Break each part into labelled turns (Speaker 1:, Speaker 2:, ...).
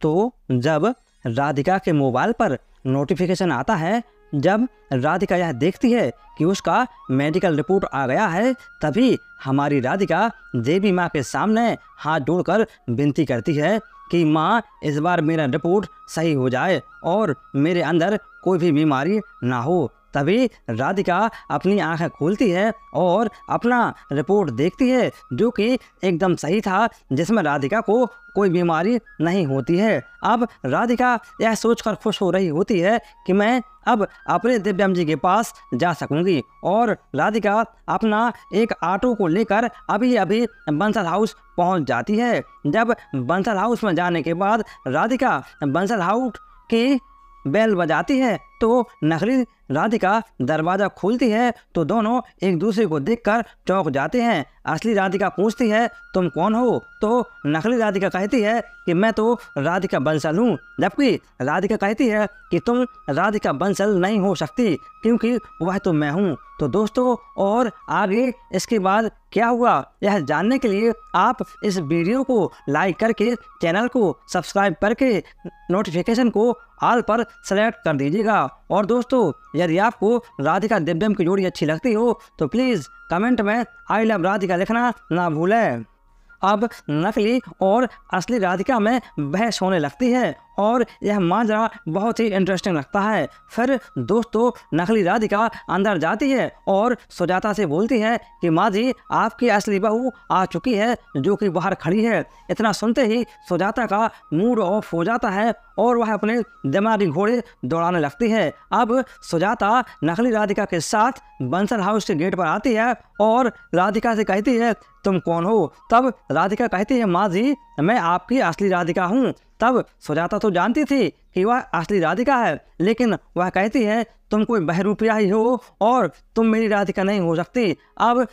Speaker 1: तो जब राधिका के मोबाइल पर नोटिफिकेशन आता है जब राधिका यह देखती है कि उसका मेडिकल रिपोर्ट आ गया है तभी हमारी राधिका देवी माँ के सामने हाथ जोड़कर विनती करती है कि माँ इस बार मेरा रिपोर्ट सही हो जाए और मेरे अंदर कोई भी बीमारी ना हो तभी राधिका अपनी आंखें खोलती है और अपना रिपोर्ट देखती है जो कि एकदम सही था जिसमें राधिका को कोई बीमारी नहीं होती है अब राधिका यह सोचकर खुश हो रही होती है कि मैं अब अपने दिव्यम जी के पास जा सकूंगी और राधिका अपना एक ऑटो को लेकर अभी अभी बंसल हाउस पहुंच जाती है जब बंसल हाउस में जाने के बाद राधिका बंसल हाउस की बेल बजाती है तो नकली राधिका दरवाज़ा खोलती है तो दोनों एक दूसरे को देखकर चौंक जाते हैं असली राधिका पूछती है तुम कौन हो तो नकली राधिका कहती है कि मैं तो राधिका बंसल हूँ जबकि राधिका कहती है कि तुम राधिका बंसल नहीं हो सकती क्योंकि वह तो मैं हूँ तो दोस्तों और आगे इसके बाद क्या हुआ यह जानने के लिए आप इस वीडियो को लाइक करके चैनल को सब्सक्राइब करके नोटिफिकेशन को ऑल पर सेलेक्ट कर दीजिएगा और दोस्तों यदि आपको राधिका दिव्यम की जोड़ी अच्छी लगती हो तो प्लीज़ कमेंट में आई लव राधिका लिखना ना भूलें अब नकली और असली राधिका में बहस होने लगती है और यह माजरा बहुत ही इंटरेस्टिंग लगता है फिर दोस्तों नकली राधिका अंदर जाती है और सुजाता से बोलती है कि माँ जी आपकी असली बहू आ चुकी है जो कि बाहर खड़ी है इतना सुनते ही सुजाता का मूड ऑफ हो जाता है और वह अपने दिमागी घोड़े दौड़ाने लगती है अब सुजाता नकली राधिका के साथ बंसल हाउस के गेट पर आती है और राधिका से कहती है तुम कौन हो तब राधिका कहती है माँ जी मैं आपकी असली राधिका हूँ तब सुजाता तो जानती थी कि वह असली राधिका है लेकिन वह कहती है तुम कोई बहरूपिया ही हो और तुम मेरी राधिका नहीं हो सकती अब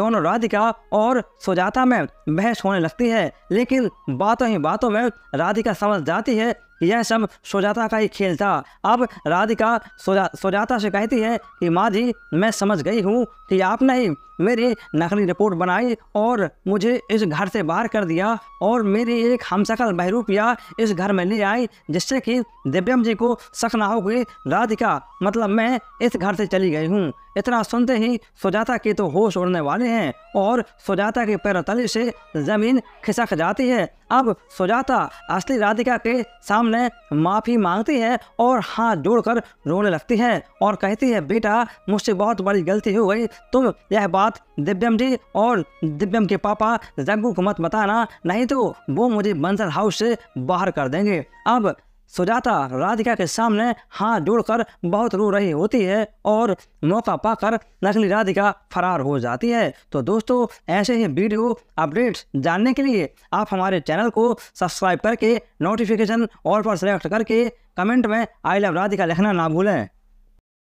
Speaker 1: दोनों राधिका और सुजाता में बहस होने लगती है लेकिन बातों ही बातों में राधिका समझ जाती है यह सब सुजाता का ही खेल था अब राधिका सुजाता से कहती है कि माँ जी मैं समझ गई हूँ कि आपने ही मेरी नकली रिपोर्ट बनाई और मुझे इस घर से बाहर कर दिया और मेरी एक हमशकल बहरूपिया इस घर में ले आई जिससे कि दिव्यम जी को शक ना हो गई राधिका मतलब मैं इस घर से चली गई हूँ इतना सुनते ही सुजाता के तो होश उड़ने वाले हैं और सुजाता के पैरों तले से ज़मीन खिसक जाती है अब सुजाता असली राधिका के सामने माफ़ी मांगती है और हाथ जोड़कर रोने लगती है और कहती है बेटा मुझसे बहुत बड़ी गलती हो गई तुम यह बात दिव्यम जी और दिव्यम के पापा जग्गू को मत बताना नहीं तो वो मुझे बंसल हाउस से बाहर कर देंगे अब सुजाता राधिका के सामने हाथ जोड़कर बहुत रो रही होती है और मौका पाकर नकली राधिका फरार हो जाती है तो दोस्तों ऐसे ही वीडियो अपडेट्स जानने के लिए आप हमारे चैनल को सब्सक्राइब करके नोटिफिकेशन ऑल पर सेलेक्ट करके कमेंट में आई लव राधिका लिखना ना भूलें